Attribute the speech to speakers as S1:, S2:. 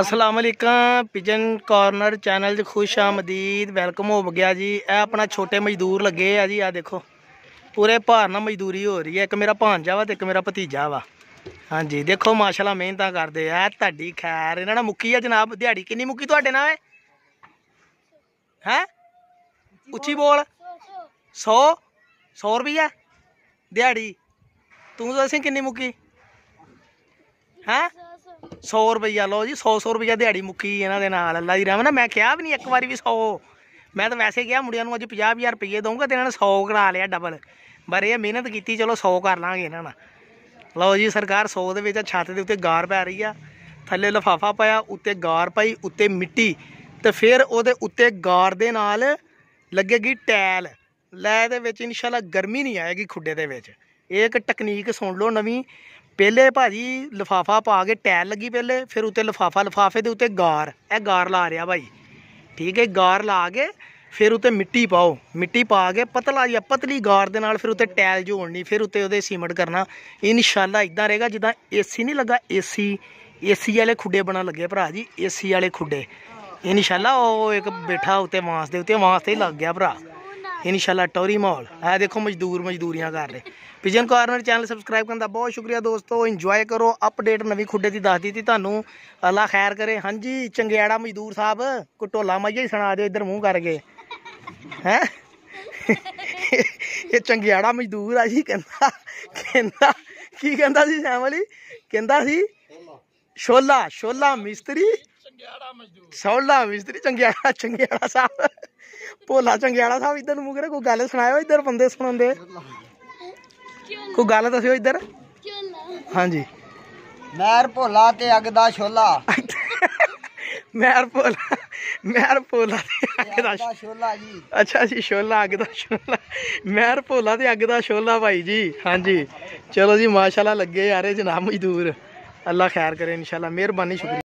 S1: ਅਸਲਾਮ ਅਲੈਕਮ Pigeon corner channel 'ਚ ਖੁਸ਼ ਆਮਦੀਦ ਵੈਲਕਮ ਹੋ ਗਿਆ ਜੀ ਇਹ ਆਪਣਾ ਛੋਟੇ ਮਜ਼ਦੂਰ ਲੱਗੇ ਆ ਜੀ ਆ ਦੇਖੋ ਪੂਰੇ ਭਾਰ ਨਾਲ ਮਜ਼ਦੂਰੀ ਹੋ ਰਹੀ ਹੈ ਇੱਕ ਮੇਰਾ ਭਾਂਜਾ ਵਾ ਤੇ ਇੱਕ ਮੇਰਾ ਭਤੀਜਾ ਵਾ ਹਾਂਜੀ ਦੇਖੋ ਮਾਸ਼ਾਅੱਲਾ ਮਿਹਨਤਾਂ ਕਰਦੇ ਆ ਤੁਹਾਡੀ ਖੈਰ ਇਹਨਾਂ ਨਾਲ ਮੁੱਕੀ ਆ ਜਨਾਬ ਦਿਹਾੜੀ ਕਿੰਨੀ ਮੁੱਕੀ ਤੁਹਾਡੇ ਨਾਲ ਹੈ ਉੱਚੀ ਬੋਲ 100 100 ਰੁਪਈਆ ਦਿਹਾੜੀ ਤੂੰ ਦੱਸੀਂ ਕਿੰਨੀ ਮੁੱਕੀ ਹੈ 100 ਰੁਪਈਆ ਲਓ ਜੀ 100 100 ਰੁਪਈਆ ਦਿਹਾੜੀ ਮੁੱਕੀ ਇਹਨਾਂ ਦੇ ਨਾਲ ਅੱਲਾ ਦੀ ਰਹਿਮਤ ਨਾਲ ਮੈਂ ਕਿਹਾ ਵੀ ਨਹੀਂ ਇੱਕ ਵਾਰੀ ਵੀ 100 ਮੈਂ ਤਾਂ ਵੈਸੇ ਕਿਹਾ ਮੁੰਡਿਆਂ ਨੂੰ ਅੱਜ 50000 ਰੁਪਈਏ ਦਊਂਗਾ ਤੇ ਇਹਨਾਂ ਨੇ 100 ਕਰਾ ਲਿਆ ਡਬਲ ਪਰ ਇਹ ਮਿਹਨਤ ਕੀਤੀ ਚਲੋ 100 ਕਰ ਲਾਂਗੇ ਇਹਨਾਂ ਨਾਲ ਲਓ ਜੀ ਸਰਕਾਰ 100 ਦੇ ਵਿੱਚ ਛੱਤ ਦੇ ਉੱਤੇ ਗਾਰ ਪੈ ਰਹੀ ਆ ਥੱਲੇ ਲਫਾਫਾ ਪਾਇਆ ਉੱਤੇ ਗਾਰ ਪਾਈ ਉੱਤੇ ਮਿੱਟੀ ਤੇ ਫਿਰ ਉਹਦੇ ਉੱਤੇ ਗਾਰ ਦੇ ਨਾਲ ਲੱਗੇਗੀ ਟੈਲ ਲੈ ਦੇ ਵਿੱਚ ਇਨਸ਼ਾਅੱਲਾ ਗਰਮੀ ਨਹੀਂ ਆਏਗੀ ਖੁੱਡੇ ਦੇ ਵਿੱਚ ਇੱਕ ਟੈਕਨੀਕ ਸੁਣ ਲਓ ਨਵੀਂ ਪਹਿਲੇ ਭਾਜੀ ਲਫਾਫਾ ਪਾ ਕੇ ਟੈਲ ਲੱਗੀ ਪਹਿਲੇ ਫਿਰ ਉੱਤੇ ਲਫਾਫਾ ਲਫਾਫੇ ਦੇ ਉੱਤੇ ਗਾਰ ਇਹ ਗਾਰ ਲਾ ਰਿਹਾ ਭਾਈ ਠੀਕ ਹੈ ਗਾਰ ਲਾ ਕੇ ਫਿਰ ਉੱਤੇ ਮਿੱਟੀ ਪਾਓ ਮਿੱਟੀ ਪਾ ਕੇ ਪਤਲਾ ਜਿਹਾ ਪਤਲੀ ਗਾਰ ਦੇ ਨਾਲ ਫਿਰ ਉੱਤੇ ਟੈਲ ਜੋੜਨੀ ਫਿਰ ਉੱਤੇ ਉਹਦੇ ਸੀਮਟ ਕਰਨਾ ਇਨਸ਼ਾਅੱਲਾ ਇਦਾਂ ਰਹੇਗਾ ਜਿੱਦਾਂ ਏਸੀ ਨਹੀਂ ਲੱਗਾ ਏਸੀ ਏਸੀ ਵਾਲੇ ਖੁੱਡੇ ਬਣਾ ਲੱਗੇ ਭਰਾ ਜੀ ਏਸੀ ਵਾਲੇ ਖੁੱਡੇ ਇਨਸ਼ਾਅੱਲਾ ਉਹ ਇੱਕ ਬੈਠਾ ਉੱਤੇ ਮਾਸ ਦੇ ਉੱਤੇ ਮਾਸ ਤੇ ਲੱਗ ਗਿਆ ਭਰਾ ਇਨਸ਼ਾਅੱਲਾ ਟੌਰੀ ਮਾਲ ਆ ਦੇਖੋ ਮਜ਼ਦੂਰ ਮਜ਼ਦੂਰੀਆਂ ਕਰ ਰਹੇ ਪਿਜਨ ਕਾਰਨਰ ਚੈਨਲ ਸਬਸਕ੍ਰਾਈਬ ਕਰਨ ਦਾ ਬਹੁਤ ਸ਼ੁਕਰੀਆ ਦੋਸਤੋ ਇੰਜੋਏ ਕਰੋ ਅਪਡੇਟ ਨਵੀਂ ਖੁੱਡੇ ਦੀ ਦੱਸ ਦਿੱਤੀ ਤੁਹਾਨੂੰ ਅੱਲਾ ਖੈਰ ਕਰੇ ਹਾਂਜੀ ਚੰਗਿਆੜਾ ਮਜ਼ਦੂਰ ਸਾਹਿਬ ਕੋ ਢੋਲਾ ਮਾਈਆ ਹੀ ਸੁਣਾ ਦਿਓ ਇੱਧਰ ਮੂੰਹ ਕਰਕੇ ਹੈ ਇਹ ਚੰਗਿਆੜਾ ਮਜ਼ਦੂਰ ਆ ਜੀ ਕਹਿੰਦਾ ਕਹਿੰਦਾ ਕੀ ਕਹਿੰਦਾ ਸੀ ਸ਼ਾਮ ਕਹਿੰਦਾ ਸੀ ਛੋਲਾ ਛੋਲਾ ਮਿਸਤਰੀ सौला मिस्त्री चंगियाड़ा चंगियाड़ा साहब भोला चंगियाड़ा साहब इधर मुंह करे कोई गल सुना इधर बंदे सुना कोई गल दस इधर हां जी मैर भोला ते अग का छोला मैर भोला मैर भोला ते अग दा छोला जी अच्छा जी छोला अग दा छोला मैर भोला ते अग दा छोला भाई जी हाँ जी चलो जी माशाल्लाह लगे यार जनाब मजदूर अल्लाह खैर करे इंशाल्लाह मेहरबानी शुक्रिया